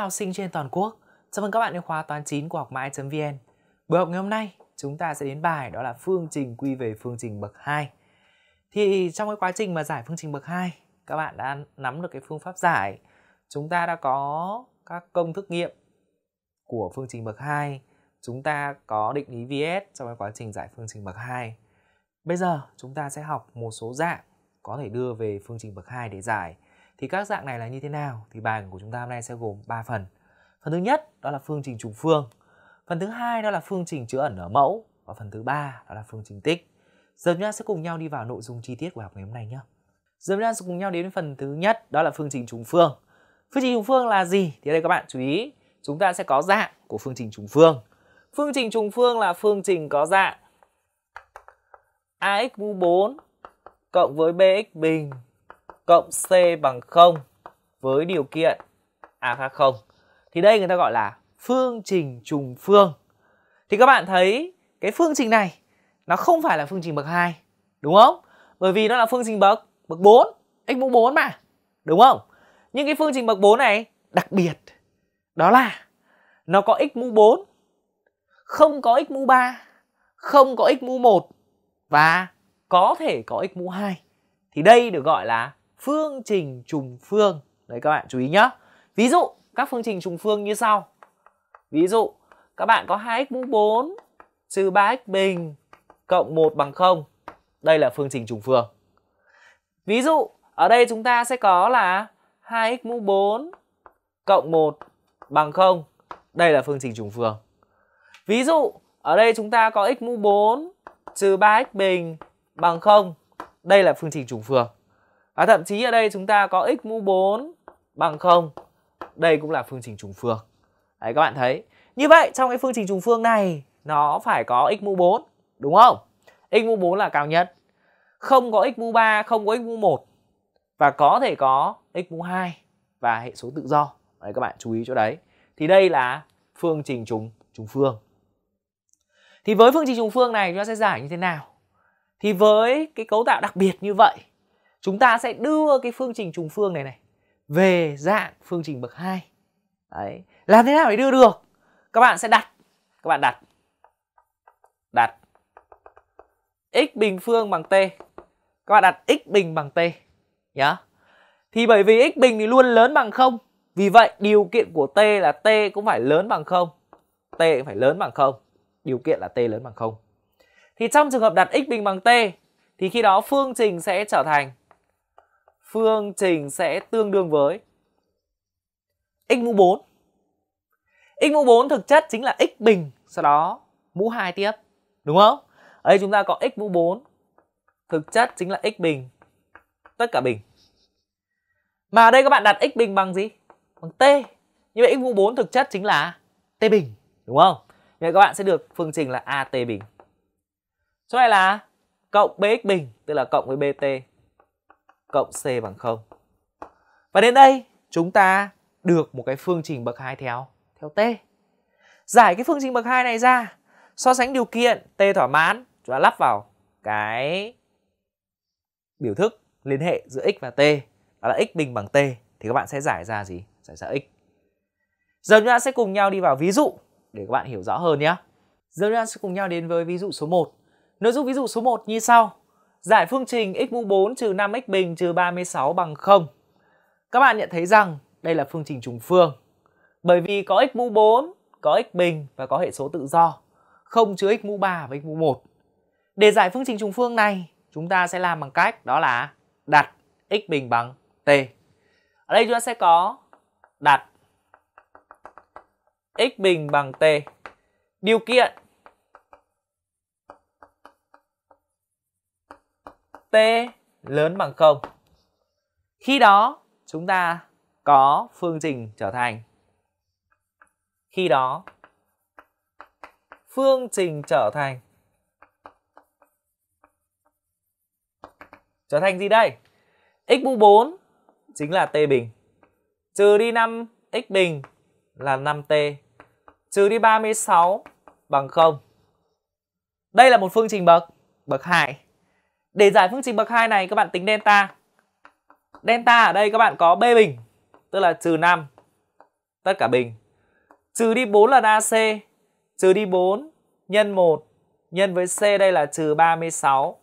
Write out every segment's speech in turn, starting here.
học sinh trên toàn quốc. Chào mừng các bạn đến khóa toán 9 của học mãi.vn. Buổi học ngày hôm nay, chúng ta sẽ đến bài đó là phương trình quy về phương trình bậc 2. Thì trong cái quá trình mà giải phương trình bậc 2, các bạn đã nắm được cái phương pháp giải. Chúng ta đã có các công thức nghiệm của phương trình bậc 2. Chúng ta có định lý VS trong cái quá trình giải phương trình bậc 2. Bây giờ chúng ta sẽ học một số dạng có thể đưa về phương trình bậc 2 để giải. Thì các dạng này là như thế nào? Thì bài của chúng ta hôm nay sẽ gồm 3 phần. Phần thứ nhất đó là phương trình trùng phương. Phần thứ hai đó là phương trình chứa ẩn ở mẫu và phần thứ ba đó là phương trình tích. Giờ chúng ta sẽ cùng nhau đi vào nội dung chi tiết của học ngày hôm nay nhé. Giờ chúng ta sẽ cùng nhau đến phần thứ nhất đó là phương trình trùng phương. Phương trình trùng phương là gì? Thì đây các bạn chú ý, chúng ta sẽ có dạng của phương trình trùng phương. Phương trình trùng phương là phương trình có dạng ax mũ 4 cộng với bx bình cộng C bằng 0 với điều kiện a khác 0 Thì đây người ta gọi là phương trình trùng phương. Thì các bạn thấy cái phương trình này nó không phải là phương trình bậc 2, đúng không? Bởi vì nó là phương trình bậc bậc 4, x mũ 4 mà, đúng không? Nhưng cái phương trình bậc 4 này đặc biệt đó là nó có x mũ 4, không có x mũ 3, không có x mũ 1 và có thể có x mũ 2. Thì đây được gọi là phương trình trùng phương đấy các bạn chú ý nhá ví dụ các phương trình trùng phương như sau ví dụ các bạn có 2x mũ 4 trừ 3x bình cộng 1 bằng 0 đây là phương trình trùng phương ví dụ ở đây chúng ta sẽ có là 2x mũ 4 cộng 1 bằng 0 đây là phương trình trùng phương ví dụ ở đây chúng ta có x mũ 4 trừ 3x bình bằng 0 đây là phương trình trùng phương và thậm chí ở đây chúng ta có x mũ 4 bằng 0 đây cũng là phương trình trùng phương đấy các bạn thấy như vậy trong cái phương trình trùng phương này nó phải có x mũ 4 đúng không x mũ 4 là cao nhất không có x mũ 3 không có x mũ 1 và có thể có x mũ 2 và hệ số tự do đấy các bạn chú ý chỗ đấy thì đây là phương trình trùng trùng phương thì với phương trình trùng phương này chúng ta sẽ giải như thế nào thì với cái cấu tạo đặc biệt như vậy chúng ta sẽ đưa cái phương trình trùng phương này này về dạng phương trình bậc 2. Đấy, làm thế nào để đưa được? Các bạn sẽ đặt các bạn đặt đặt x bình phương bằng t. Các bạn đặt x bình bằng t nhá. Thì bởi vì x bình thì luôn lớn bằng 0, vì vậy điều kiện của t là t cũng phải lớn bằng 0. T cũng phải lớn bằng 0. Điều kiện là t lớn bằng 0. Thì trong trường hợp đặt x bình bằng t thì khi đó phương trình sẽ trở thành phương trình sẽ tương đương với x mũ 4. x mũ 4 thực chất chính là x bình, sau đó mũ 2 tiếp, đúng không? Ở đây chúng ta có x mũ 4 thực chất chính là x bình tất cả bình. Mà ở đây các bạn đặt x bình bằng gì? Bằng t. Như vậy x mũ 4 thực chất chính là t bình, đúng không? Như vậy các bạn sẽ được phương trình là at bình. Số này là cộng bx bình, tức là cộng với bt cộng C bằng 0. Và đến đây chúng ta được một cái phương trình bậc 2 theo theo T. Giải cái phương trình bậc 2 này ra, so sánh điều kiện T thỏa mãn, chúng ta lắp vào cái biểu thức liên hệ giữa x và t đó là x bình bằng t thì các bạn sẽ giải ra gì? Giải ra x. Giờ chúng ta sẽ cùng nhau đi vào ví dụ để các bạn hiểu rõ hơn nhé. Giờ chúng ta sẽ cùng nhau đến với ví dụ số 1. Nội dung ví dụ số 1 như sau giải phương trình x mũ 4 trừ 5 x bình trừ 36 bằng 0. Các bạn nhận thấy rằng đây là phương trình trùng phương. Bởi vì có x mũ 4, có x bình và có hệ số tự do, không chứa x mũ 3 và x mũ 1. Để giải phương trình trùng phương này, chúng ta sẽ làm bằng cách đó là đặt x bình bằng t. Ở đây chúng ta sẽ có đặt x bình bằng t. Điều kiện t lớn bằng 0. Khi đó chúng ta có phương trình trở thành khi đó phương trình trở thành trở thành gì đây? x mũ 4 chính là t bình trừ đi 5 x bình là 5t trừ đi 36 bằng 0. Đây là một phương trình bậc bậc 2. Để giải phương trình bậc 2 này các bạn tính delta. Delta ở đây các bạn có B bình, tức là trừ 5, tất cả bình. Trừ đi 4 lần đa C, trừ đi 4 nhân 1, nhân với C đây là trừ 36.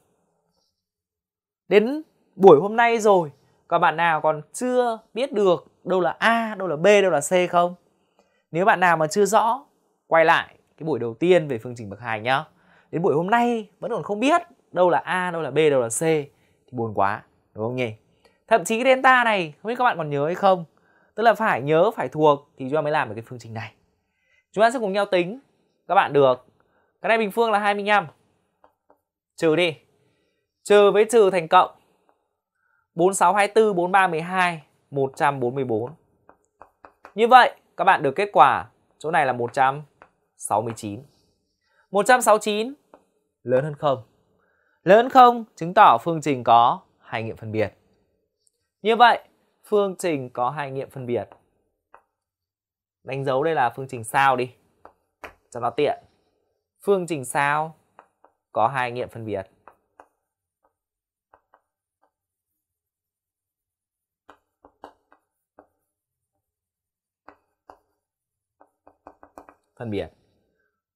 Đến buổi hôm nay rồi, các bạn nào còn chưa biết được đâu là A, đâu là B, đâu là C không? Nếu bạn nào mà chưa rõ, quay lại cái buổi đầu tiên về phương trình bậc 2 nhá. Đến buổi hôm nay vẫn còn không biết đâu là A, đâu là B, đâu là C thì buồn quá, đúng không nhỉ? Thậm chí cái delta này không biết các bạn còn nhớ hay không? Tức là phải nhớ, phải thuộc thì chúng ta mới làm được cái phương trình này. Chúng ta sẽ cùng nhau tính các bạn được. Cái này bình phương là 25. Trừ đi. Trừ với trừ thành cộng. 4624 4312 144. Như vậy các bạn được kết quả chỗ này là 169. 169 lớn hơn không lớn không chứng tỏ phương trình có hai nghiệm phân biệt. Như vậy, phương trình có hai nghiệm phân biệt. Đánh dấu đây là phương trình sao đi, cho nó tiện. Phương trình sao có hai nghiệm phân biệt. Phân biệt.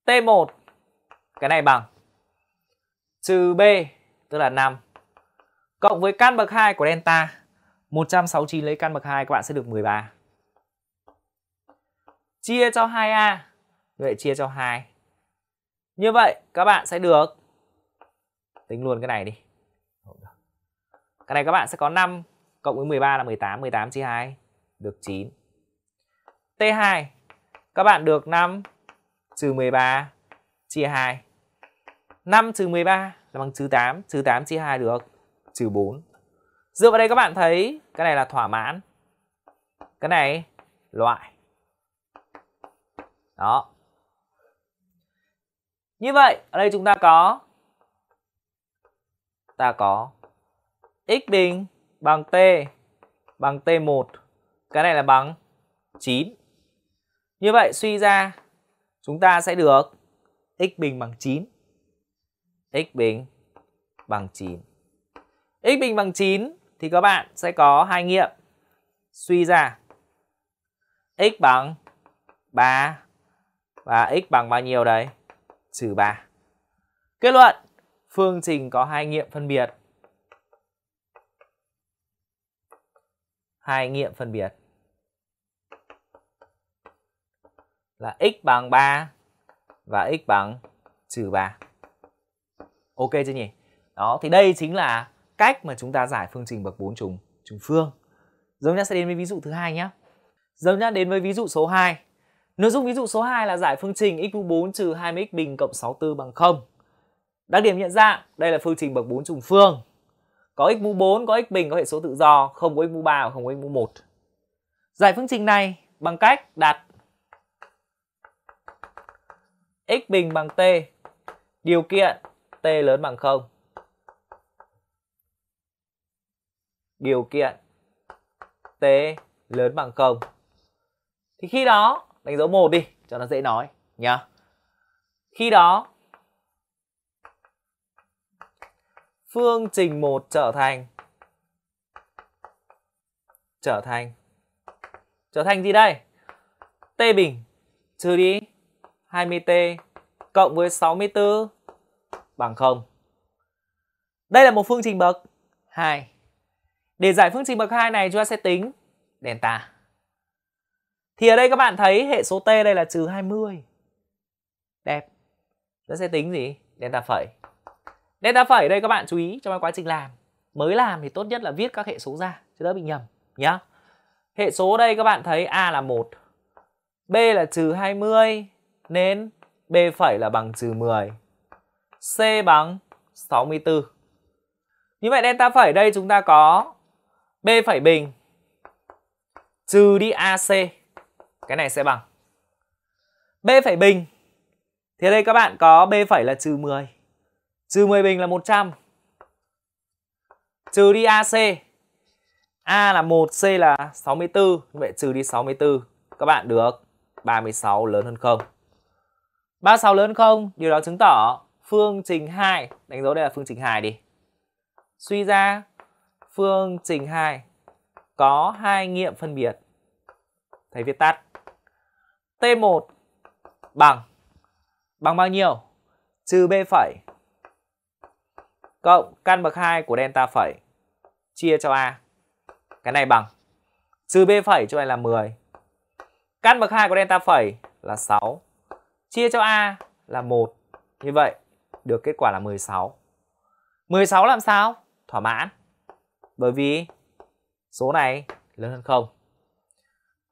T1, cái này bằng trừ B tức là 5 cộng với căn bậc 2 của delta 169 lấy căn bậc 2 các bạn sẽ được 13 chia cho 2A vậy chia cho 2 như vậy các bạn sẽ được tính luôn cái này đi cái này các bạn sẽ có 5 cộng với 13 là 18 18 chia 2 được 9 T2 các bạn được 5 trừ 13 chia 2 5 trừ 13 là bằng trừ 8, trừ 8 chia 2 được trừ 4. Dựa vào đây các bạn thấy cái này là thỏa mãn. Cái này loại. Đó. Như vậy, ở đây chúng ta có ta có x bình bằng t bằng t1. Cái này là bằng 9. Như vậy suy ra chúng ta sẽ được x bình bằng 9 x bình bằng 9. x bình bằng 9 thì các bạn sẽ có hai nghiệm. Suy ra x bằng 3 và x bằng bao nhiêu đấy? Trừ 3. Kết luận, phương trình có hai nghiệm phân biệt. Hai nghiệm phân biệt là x bằng 3 và x bằng trừ 3 ok chưa nhỉ đó thì đây chính là cách mà chúng ta giải phương trình bậc 4 trùng trùng phương giờ chúng sẽ đến với ví dụ thứ hai nhé giờ chúng đến với ví dụ số 2 nội dung ví dụ số 2 là giải phương trình x 4 trừ 20x bình cộng 64 bằng 0 đặc điểm nhận dạng đây là phương trình bậc 4 trùng phương có x mũ 4 có x bình có hệ số tự do không có x mũ 3 và không có x mũ 1 giải phương trình này bằng cách đặt x bình bằng t điều kiện t lớn bằng 0. Điều kiện t lớn bằng 0. Thì khi đó đánh dấu 1 đi cho nó dễ nói nhá. Khi đó phương trình 1 trở thành trở thành trở thành gì đây? T bình trừ đi 20T cộng với 64 bằng 0. Đây là một phương trình bậc 2. Để giải phương trình bậc 2 này chúng ta sẽ tính delta. Thì ở đây các bạn thấy hệ số t đây là trừ 20. Đẹp. Chúng ta sẽ tính gì? Delta phẩy. Delta phẩy đây các bạn chú ý trong quá trình làm. Mới làm thì tốt nhất là viết các hệ số ra chứ đỡ bị nhầm nhá. Hệ số đây các bạn thấy A là 1, B là trừ 20 nên B phẩy là bằng trừ 10 C bằng 64. Như vậy delta phẩy đây chúng ta có B phẩy bình trừ đi AC. Cái này sẽ bằng B phẩy bình. Thì đây các bạn có B phẩy là trừ 10. Trừ 10 bình là 100. Trừ đi AC. A là 1, C là 64. Như vậy trừ đi 64. Các bạn được 36 lớn hơn 0. 36 lớn hơn 0, điều đó chứng tỏ phương trình 2 đánh dấu đây là phương trình 2 đi suy ra phương trình 2 có hai nghiệm phân biệt thầy viết tắt T1 bằng bằng bao nhiêu trừ B phẩy cộng căn bậc 2 của delta phẩy chia cho A cái này bằng trừ B phẩy cho này là 10 căn bậc 2 của delta phẩy là 6 chia cho A là 1 như vậy được kết quả là 16. 16 làm sao? Thỏa mãn. Bởi vì số này lớn hơn 0.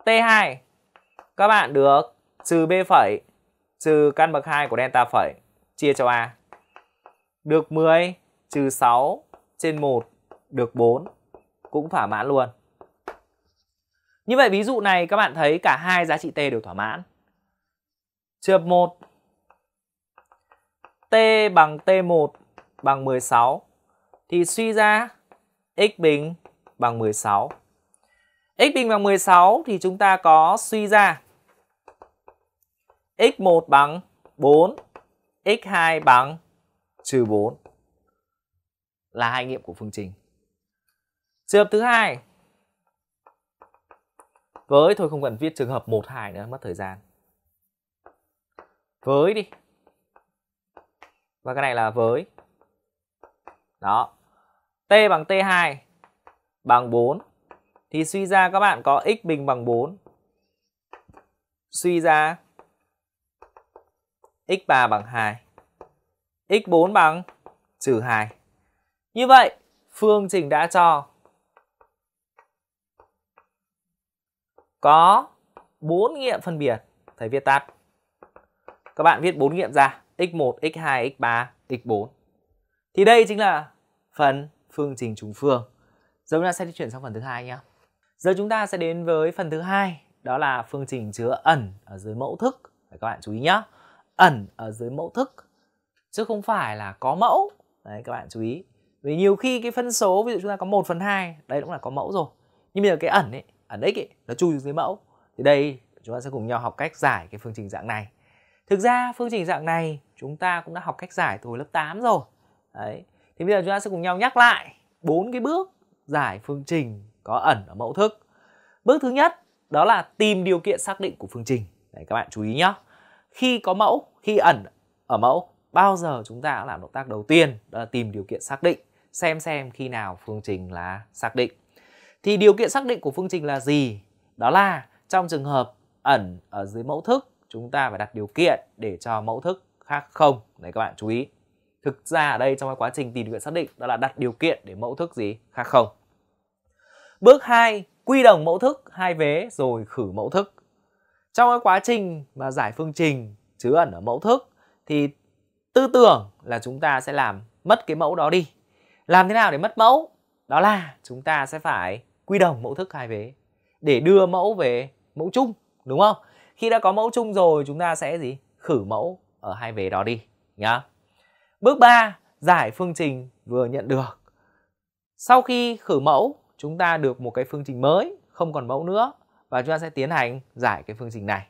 T2 các bạn được trừ B phẩy trừ căn bậc 2 của delta phẩy chia cho A. Được 10 trừ 6 trên 1 được 4 cũng thỏa mãn luôn. Như vậy ví dụ này các bạn thấy cả hai giá trị t đều thỏa mãn. Trường hợp 1 T bằng T1 bằng 16 thì suy ra x bình bằng 16. x bình bằng 16 thì chúng ta có suy ra x1 bằng 4, x2 bằng trừ 4 là hai nghiệm của phương trình. Trường hợp thứ hai với thôi không cần viết trường hợp 1 2 nữa mất thời gian. Với đi và cái này là với đó t bằng t2 bằng 4 thì suy ra các bạn có x bình bằng 4 suy ra x3 bằng 2 x4 bằng trừ 2 như vậy phương trình đã cho có bốn nghiệm phân biệt thầy viết tắt các bạn viết bốn nghiệm ra x1, x2, x3, x4. Thì đây chính là phần phương trình trùng phương. Giờ chúng ta sẽ di chuyển sang phần thứ hai nhé. Giờ chúng ta sẽ đến với phần thứ hai, đó là phương trình chứa ẩn ở dưới mẫu thức. các bạn chú ý nhé. Ẩn ở dưới mẫu thức chứ không phải là có mẫu. Đấy các bạn chú ý. Vì nhiều khi cái phân số ví dụ chúng ta có 1 phần 2, đây cũng là có mẫu rồi. Nhưng bây giờ cái ẩn ấy, ẩn x ấy, nó chui dưới mẫu. Thì đây chúng ta sẽ cùng nhau học cách giải cái phương trình dạng này. Thực ra phương trình dạng này chúng ta cũng đã học cách giải từ hồi lớp 8 rồi. Đấy. Thì bây giờ chúng ta sẽ cùng nhau nhắc lại bốn cái bước giải phương trình có ẩn ở mẫu thức. Bước thứ nhất đó là tìm điều kiện xác định của phương trình. Đấy, các bạn chú ý nhé. Khi có mẫu, khi ẩn ở mẫu, bao giờ chúng ta làm động tác đầu tiên đó là tìm điều kiện xác định. Xem xem khi nào phương trình là xác định. Thì điều kiện xác định của phương trình là gì? Đó là trong trường hợp ẩn ở dưới mẫu thức chúng ta phải đặt điều kiện để cho mẫu thức khác không đấy các bạn chú ý thực ra ở đây trong cái quá trình tìm điều xác định đó là đặt điều kiện để mẫu thức gì khác không bước 2 quy đồng mẫu thức hai vế rồi khử mẫu thức trong cái quá trình mà giải phương trình chứa ẩn ở mẫu thức thì tư tưởng là chúng ta sẽ làm mất cái mẫu đó đi làm thế nào để mất mẫu đó là chúng ta sẽ phải quy đồng mẫu thức hai vế để đưa mẫu về mẫu chung đúng không khi đã có mẫu chung rồi chúng ta sẽ gì khử mẫu ở hai vế đó đi nhá bước 3 giải phương trình vừa nhận được sau khi khử mẫu chúng ta được một cái phương trình mới không còn mẫu nữa và chúng ta sẽ tiến hành giải cái phương trình này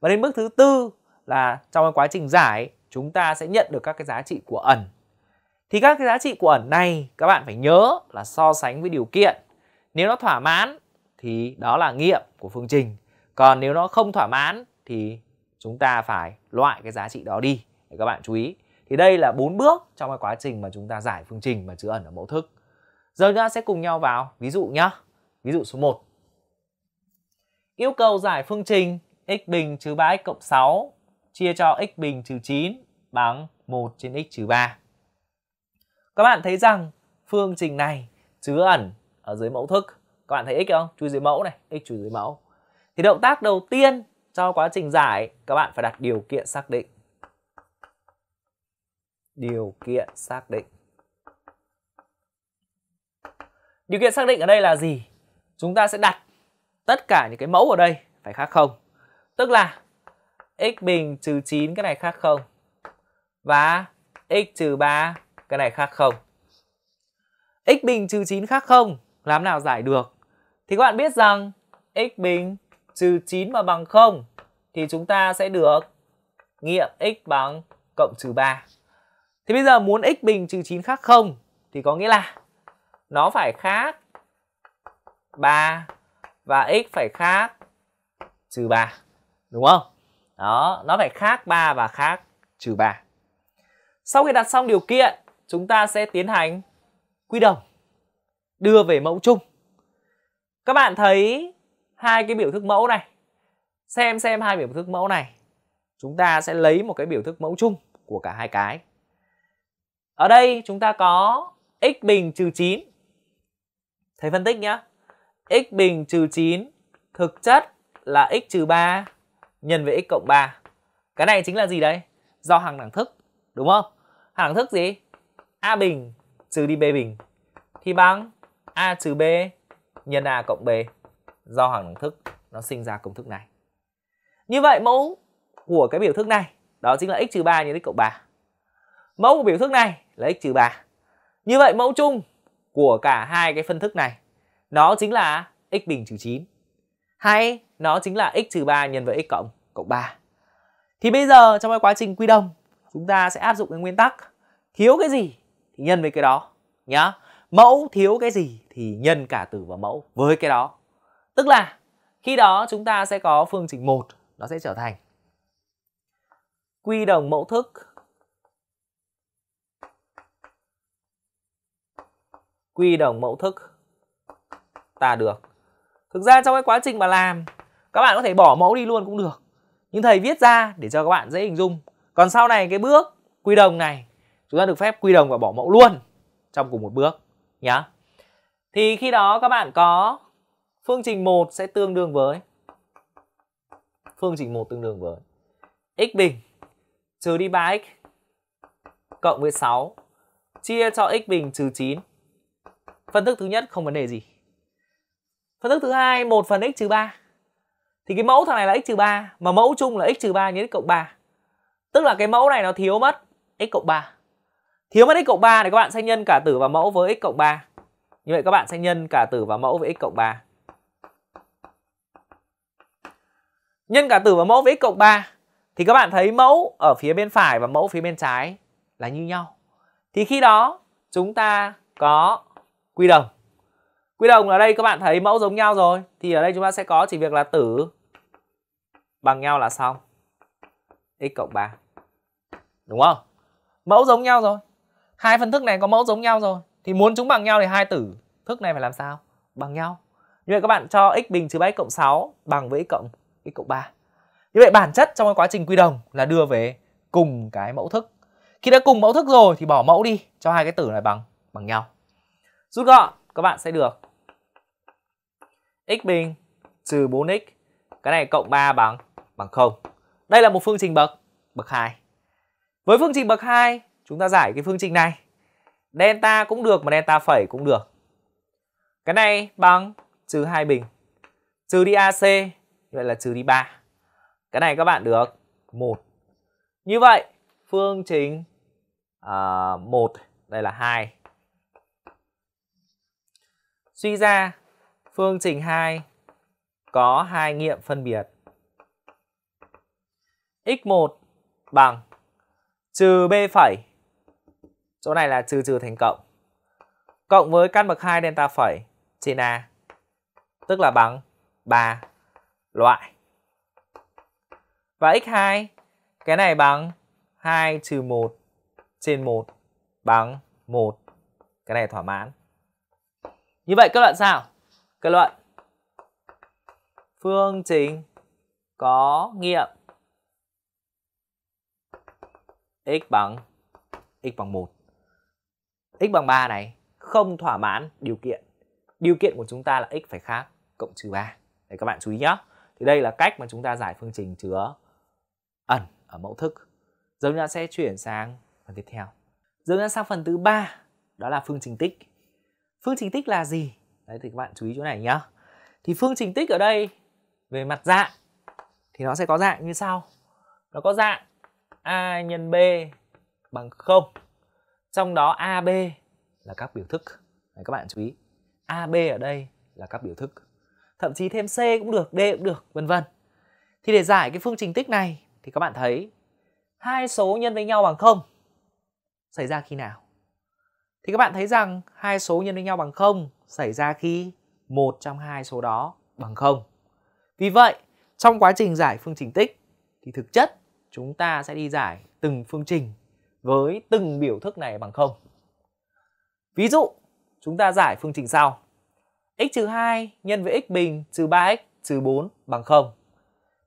và đến bước thứ tư là trong cái quá trình giải chúng ta sẽ nhận được các cái giá trị của ẩn thì các cái giá trị của ẩn này các bạn phải nhớ là so sánh với điều kiện nếu nó thỏa mãn thì đó là nghiệm của phương trình còn nếu nó không thỏa mãn thì chúng ta phải loại cái giá trị đó đi để các bạn chú ý thì đây là bốn bước trong cái quá trình mà chúng ta giải phương trình mà chứa ẩn ở mẫu thức giờ chúng ta sẽ cùng nhau vào ví dụ nhá ví dụ số 1 yêu cầu giải phương trình x bình trừ 3x cộng 6 chia cho x bình trừ 9 bằng 1 trên x trừ 3 các bạn thấy rằng phương trình này chứa ẩn ở dưới mẫu thức các bạn thấy x không chui dưới mẫu này x chui dưới mẫu thì động tác đầu tiên cho quá trình giải các bạn phải đặt điều kiện xác định. Điều kiện xác định. Điều kiện xác định ở đây là gì? Chúng ta sẽ đặt tất cả những cái mẫu ở đây phải khác không. Tức là x bình trừ 9 cái này khác không và x trừ 3 cái này khác không. x bình trừ 9 khác không làm nào giải được? Thì các bạn biết rằng x bình trừ 9 mà bằng 0 thì chúng ta sẽ được nghiệm x bằng cộng trừ 3. Thì bây giờ muốn x bình trừ 9 khác 0 thì có nghĩa là nó phải khác 3 và x phải khác trừ 3. Đúng không? Đó, nó phải khác 3 và khác trừ 3. Sau khi đặt xong điều kiện, chúng ta sẽ tiến hành quy đồng đưa về mẫu chung. Các bạn thấy hai cái biểu thức mẫu này xem xem hai biểu thức mẫu này chúng ta sẽ lấy một cái biểu thức mẫu chung của cả hai cái ở đây chúng ta có x bình trừ 9 thầy phân tích nhá x bình trừ 9 thực chất là x trừ 3 nhân với x cộng 3 cái này chính là gì đấy do hằng đẳng thức đúng không Hằng đẳng thức gì a bình trừ đi b bình thì bằng a trừ b nhân a cộng b do hàng đẳng thức nó sinh ra công thức này. Như vậy mẫu của cái biểu thức này đó chính là x trừ 3 nhân x cộng 3. Mẫu của biểu thức này là x trừ 3. Như vậy mẫu chung của cả hai cái phân thức này nó chính là x bình trừ 9 hay nó chính là x trừ 3 nhân với x cộng cộng 3. Thì bây giờ trong cái quá trình quy đồng chúng ta sẽ áp dụng cái nguyên tắc thiếu cái gì thì nhân với cái đó nhá. Mẫu thiếu cái gì thì nhân cả tử và mẫu với cái đó Tức là khi đó chúng ta sẽ có phương trình 1 nó sẽ trở thành quy đồng mẫu thức quy đồng mẫu thức ta được. Thực ra trong cái quá trình mà làm các bạn có thể bỏ mẫu đi luôn cũng được. Nhưng thầy viết ra để cho các bạn dễ hình dung. Còn sau này cái bước quy đồng này chúng ta được phép quy đồng và bỏ mẫu luôn trong cùng một bước nhá. Thì khi đó các bạn có phương trình 1 sẽ tương đương với phương trình 1 tương đương với x bình trừ đi 3x cộng với 6 chia cho x bình trừ 9. Phân thức thứ nhất không vấn đề gì. Phân thức thứ hai 1 phần x trừ 3. Thì cái mẫu thằng này là x trừ 3 mà mẫu chung là x trừ 3 nhân x cộng 3. Tức là cái mẫu này nó thiếu mất x cộng 3. Thiếu mất x cộng 3 thì các bạn sẽ nhân cả tử và mẫu với x cộng 3. Như vậy các bạn sẽ nhân cả tử và mẫu với x cộng 3. Nhân cả tử và mẫu với x cộng 3 thì các bạn thấy mẫu ở phía bên phải và mẫu phía bên trái là như nhau. Thì khi đó chúng ta có quy đồng. Quy đồng ở đây các bạn thấy mẫu giống nhau rồi thì ở đây chúng ta sẽ có chỉ việc là tử bằng nhau là xong. x cộng 3. Đúng không? Mẫu giống nhau rồi. Hai phân thức này có mẫu giống nhau rồi thì muốn chúng bằng nhau thì hai tử thức này phải làm sao? Bằng nhau. Như vậy các bạn cho x bình trừ 7 cộng 6 bằng với x cộng x cộng 3. Như vậy bản chất trong cái quá trình quy đồng là đưa về cùng cái mẫu thức. Khi đã cùng mẫu thức rồi thì bỏ mẫu đi cho hai cái tử này bằng bằng nhau. Rút gọn các bạn sẽ được x bình trừ 4x cái này cộng 3 bằng bằng 0. Đây là một phương trình bậc bậc 2. Với phương trình bậc 2 chúng ta giải cái phương trình này. Delta cũng được mà delta phẩy cũng được. Cái này bằng trừ 2 bình trừ đi AC vậy là trừ đi 3 cái này các bạn được một như vậy phương trình à, 1 đây là 2 suy ra phương trình 2 có hai nghiệm phân biệt x1 bằng trừ b phẩy chỗ này là trừ trừ thành cộng cộng với căn bậc 2 delta phẩy trên a tức là bằng 3 loại. Và x2 cái này bằng 2 trừ 1 trên 1 bằng 1. Cái này thỏa mãn. Như vậy kết luận sao? Kết luận phương trình có nghiệm x bằng x bằng 1. x bằng 3 này không thỏa mãn điều kiện. Điều kiện của chúng ta là x phải khác cộng trừ 3. để các bạn chú ý nhé. Thì đây là cách mà chúng ta giải phương trình chứa ẩn ở mẫu thức. Giờ chúng ta sẽ chuyển sang phần tiếp theo. Giờ chúng ta sang phần thứ ba đó là phương trình tích. Phương trình tích là gì? Đấy thì các bạn chú ý chỗ này nhá. Thì phương trình tích ở đây về mặt dạng thì nó sẽ có dạng như sau. Nó có dạng A nhân B bằng 0. Trong đó AB là các biểu thức. Đấy, các bạn chú ý. AB ở đây là các biểu thức thậm chí thêm C cũng được, D cũng được, vân vân. Thì để giải cái phương trình tích này thì các bạn thấy hai số nhân với nhau bằng 0 xảy ra khi nào? Thì các bạn thấy rằng hai số nhân với nhau bằng 0 xảy ra khi một trong hai số đó bằng 0. Vì vậy, trong quá trình giải phương trình tích thì thực chất chúng ta sẽ đi giải từng phương trình với từng biểu thức này bằng 0. Ví dụ, chúng ta giải phương trình sau x trừ 2 nhân với x bình trừ 3x trừ 4 bằng 0.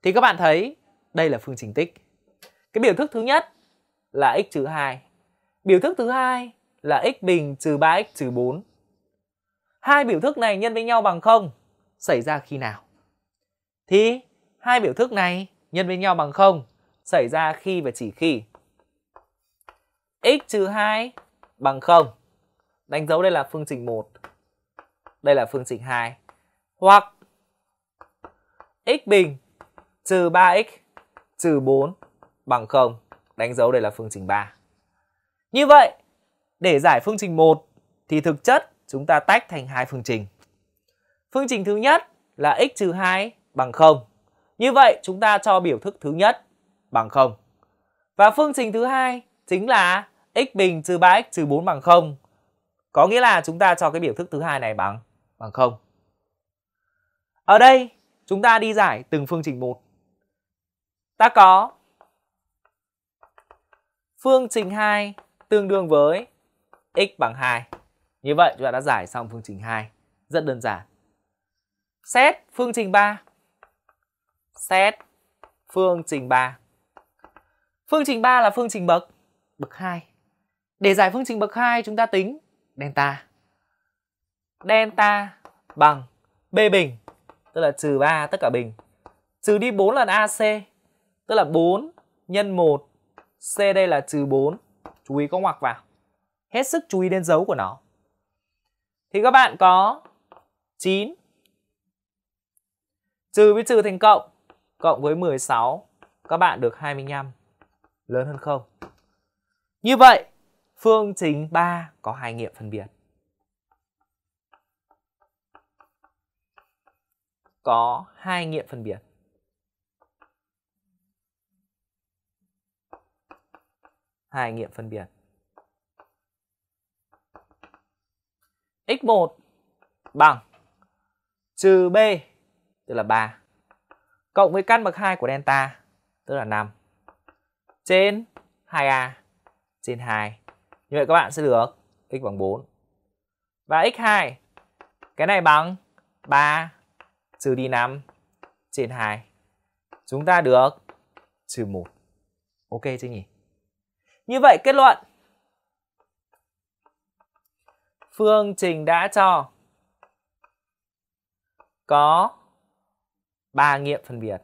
Thì các bạn thấy đây là phương trình tích. Cái biểu thức thứ nhất là x trừ 2. Biểu thức thứ hai là x bình trừ 3x trừ 4. Hai biểu thức này nhân với nhau bằng 0 xảy ra khi nào? Thì hai biểu thức này nhân với nhau bằng 0 xảy ra khi và chỉ khi x trừ 2 bằng 0. Đánh dấu đây là phương trình 1 đây là phương trình 2 hoặc x bình trừ 3x trừ 4 bằng 0 đánh dấu đây là phương trình 3 như vậy để giải phương trình 1 thì thực chất chúng ta tách thành hai phương trình phương trình thứ nhất là x trừ 2 bằng 0 như vậy chúng ta cho biểu thức thứ nhất bằng 0 và phương trình thứ hai chính là x bình trừ 3x trừ 4 bằng 0 có nghĩa là chúng ta cho cái biểu thức thứ hai này bằng bằng không ở đây chúng ta đi giải từng phương trình một ta có phương trình 2 tương đương với x bằng 2 như vậy chúng ta đã giải xong phương trình 2 rất đơn giản xét phương trình 3 xét phương trình 3 phương trình 3 là phương trình bậc bậc 2 để giải phương trình bậc 2 chúng ta tính delta delta bằng b bình tức là trừ 3 tất cả bình trừ đi 4 lần AC tức là 4 nhân 1 C đây là trừ 4 chú ý có ngoặc vào hết sức chú ý đến dấu của nó thì các bạn có 9 trừ với trừ thành cộng cộng với 16 các bạn được 25 lớn hơn không như vậy phương trình 3 có hai nghiệm phân biệt có hai nghiệm phân biệt. Hai nghiệm phân biệt. x1 bằng trừ b tức là 3 cộng với căn bậc 2 của delta tức là 5 trên 2a trên 2. Như vậy các bạn sẽ được x bằng 4. Và x2 cái này bằng 3 trừ đi 5 trên 2. Chúng ta được trừ 1. Ok chứ nhỉ? Như vậy kết luận phương trình đã cho có 3 nghiệm phân biệt.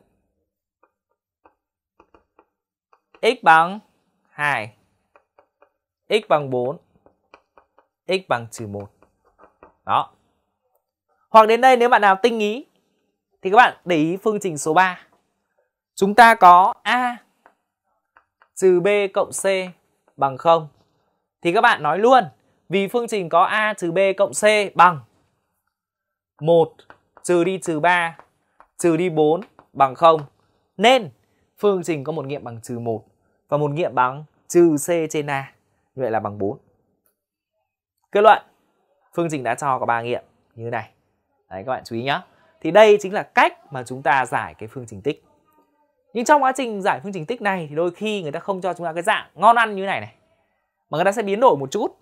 x bằng 2, x bằng 4, x bằng trừ 1. Đó. Hoặc đến đây nếu bạn nào tinh ý thì các bạn để ý phương trình số 3. Chúng ta có A trừ B cộng C bằng 0. Thì các bạn nói luôn, vì phương trình có A trừ B cộng C bằng 1 trừ đi trừ 3 trừ đi 4 bằng 0. Nên phương trình có một nghiệm bằng trừ 1 và một nghiệm bằng trừ C trên A. vậy là bằng 4. Kết luận, phương trình đã cho có 3 nghiệm như thế này. Đấy các bạn chú ý nhé. Thì đây chính là cách mà chúng ta giải cái phương trình tích. Nhưng trong quá trình giải phương trình tích này thì đôi khi người ta không cho chúng ta cái dạng ngon ăn như thế này này. Mà người ta sẽ biến đổi một chút.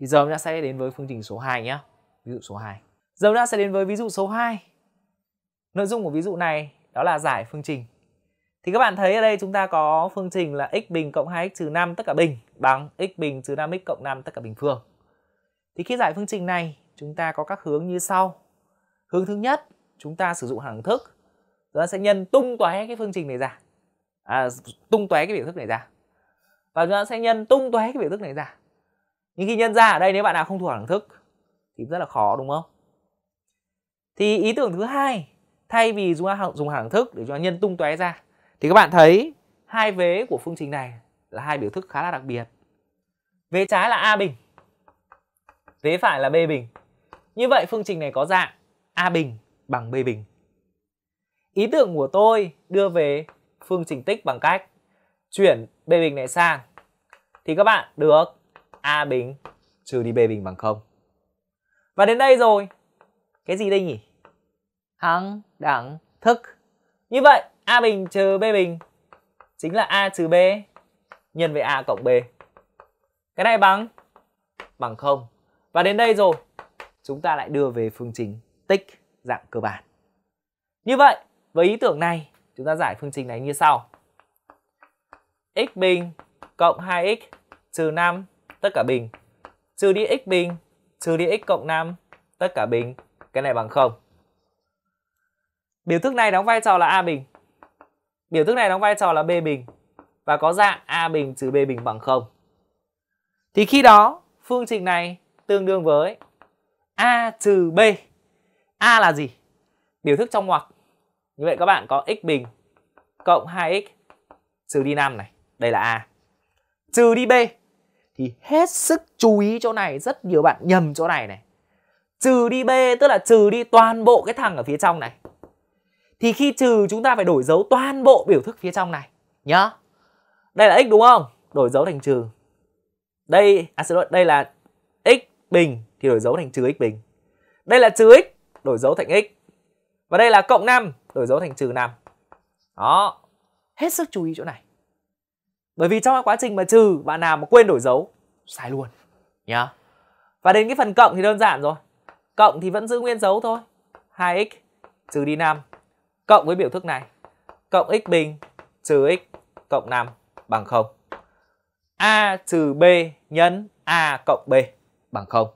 Thì giờ chúng ta sẽ đến với phương trình số 2 nhé. Ví dụ số 2. Giờ chúng ta sẽ đến với ví dụ số 2. Nội dung của ví dụ này đó là giải phương trình. Thì các bạn thấy ở đây chúng ta có phương trình là x bình cộng 2x trừ 5 tất cả bình bằng x bình trừ 5x cộng 5 tất cả bình phương. Thì khi giải phương trình này chúng ta có các hướng như sau. Hướng thứ nhất chúng ta sử dụng hằng thức chúng ta sẽ nhân tung tóe cái phương trình này ra à, tung tóe cái biểu thức này ra và chúng ta sẽ nhân tung tóe cái biểu thức này ra nhưng khi nhân ra ở đây nếu bạn nào không thuộc hằng thức thì rất là khó đúng không thì ý tưởng thứ hai thay vì chúng ta dùng hằng thức để cho nhân tung tóe ra thì các bạn thấy hai vế của phương trình này là hai biểu thức khá là đặc biệt vế trái là a bình vế phải là b bình như vậy phương trình này có dạng a bình bằng b bình. Ý tưởng của tôi đưa về phương trình tích bằng cách chuyển b bình này sang thì các bạn được a bình trừ đi b bình bằng không Và đến đây rồi. Cái gì đây nhỉ? Hằng đẳng thức. Như vậy a bình trừ b bình chính là a trừ b nhân với a cộng b. Cái này bằng bằng không Và đến đây rồi, chúng ta lại đưa về phương trình tích dạng cơ bản. Như vậy, với ý tưởng này, chúng ta giải phương trình này như sau. x bình cộng 2x trừ 5 tất cả bình trừ đi x bình trừ đi x cộng 5 tất cả bình cái này bằng 0. Biểu thức này đóng vai trò là a bình. Biểu thức này đóng vai trò là b bình và có dạng a bình trừ b bình bằng 0. Thì khi đó phương trình này tương đương với a trừ b A là gì? Biểu thức trong ngoặc. Như vậy các bạn có x bình cộng 2x trừ đi 5 này. Đây là A. Trừ đi B thì hết sức chú ý chỗ này. Rất nhiều bạn nhầm chỗ này này. Trừ đi B tức là trừ đi toàn bộ cái thằng ở phía trong này. Thì khi trừ chúng ta phải đổi dấu toàn bộ biểu thức phía trong này. nhớ Đây là x đúng không? Đổi dấu thành trừ. Đây, à xin lỗi, đây là x bình thì đổi dấu thành trừ x bình. Đây là trừ x đổi dấu thành x. Và đây là cộng 5, đổi dấu thành trừ 5. Đó. Hết sức chú ý chỗ này. Bởi vì trong quá trình mà trừ bạn nào mà quên đổi dấu, sai luôn nhá. Yeah. Và đến cái phần cộng thì đơn giản rồi. Cộng thì vẫn giữ nguyên dấu thôi. 2x trừ đi 5 cộng với biểu thức này. Cộng x bình trừ x cộng 5 bằng 0. A trừ B nhân A cộng B bằng 0.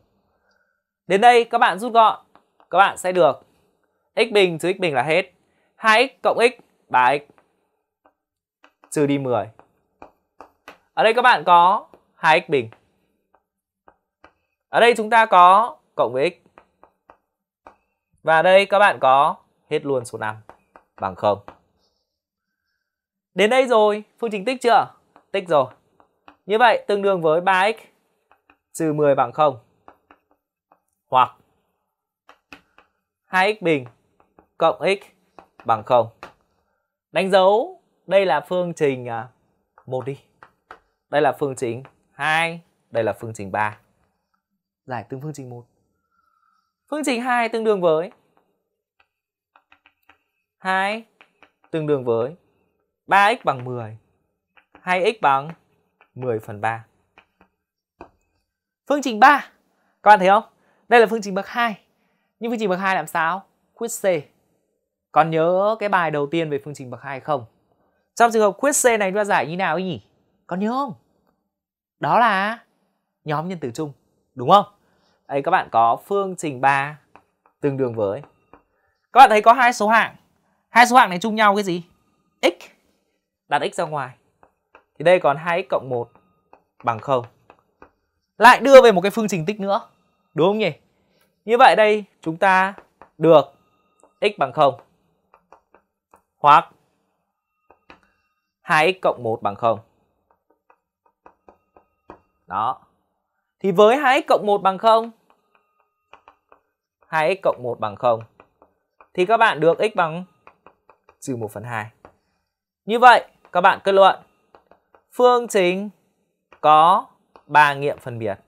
Đến đây các bạn rút gọn các bạn sẽ được x bình trừ x bình là hết 2x cộng x 3x trừ đi 10 ở đây các bạn có 2x bình ở đây chúng ta có cộng với x và đây các bạn có hết luôn số 5 bằng 0 đến đây rồi phương trình tích chưa tích rồi như vậy tương đương với 3x trừ 10 bằng 0 hoặc 2x bình cộng x bằng 0. Đánh dấu đây là phương trình 1 à, đi. Đây là phương trình 2, đây là phương trình 3. Giải tương phương trình 1. Phương trình 2 tương đương với 2 tương đương với 3x bằng 10, 2x bằng 10 phần 3. Phương trình 3, các bạn thấy không? Đây là phương trình bậc 2. Nhưng phương trình bậc 2 làm sao? Quyết C. Còn nhớ cái bài đầu tiên về phương trình bậc 2 không? Trong trường hợp quyết C này chúng ta giải như nào ấy nhỉ? Còn nhớ không? Đó là nhóm nhân tử chung, đúng không? Đây các bạn có phương trình 3 tương đương với các bạn thấy có hai số hạng. Hai số hạng này chung nhau cái gì? x. Đặt x ra ngoài. Thì đây còn 2x cộng 1 bằng 0. Lại đưa về một cái phương trình tích nữa. Đúng không nhỉ? Như vậy đây chúng ta được x bằng 0 hoặc 2x cộng 1 bằng 0. Đó. Thì với 2x cộng 1 bằng 0 2x cộng 1 bằng 0 thì các bạn được x bằng trừ 1 phần 2. Như vậy các bạn kết luận phương trình có 3 nghiệm phân biệt.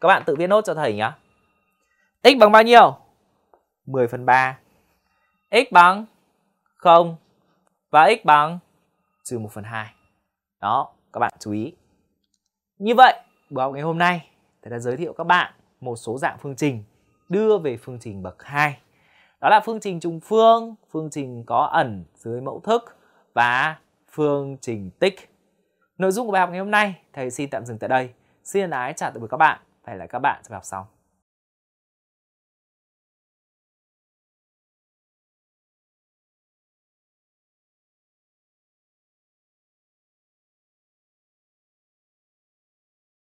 Các bạn tự viết nốt cho thầy nhá. X bằng bao nhiêu? 10 phần 3. X bằng 0 và x bằng trừ 1 phần 2. Đó, các bạn chú ý. Như vậy, buổi học ngày hôm nay, thầy đã giới thiệu các bạn một số dạng phương trình đưa về phương trình bậc 2. Đó là phương trình trùng phương, phương trình có ẩn dưới mẫu thức và phương trình tích. Nội dung của bài học ngày hôm nay, thầy xin tạm dừng tại đây. Xin ái chào tạm biệt các bạn hẹn lại các bạn trong sẽ học sau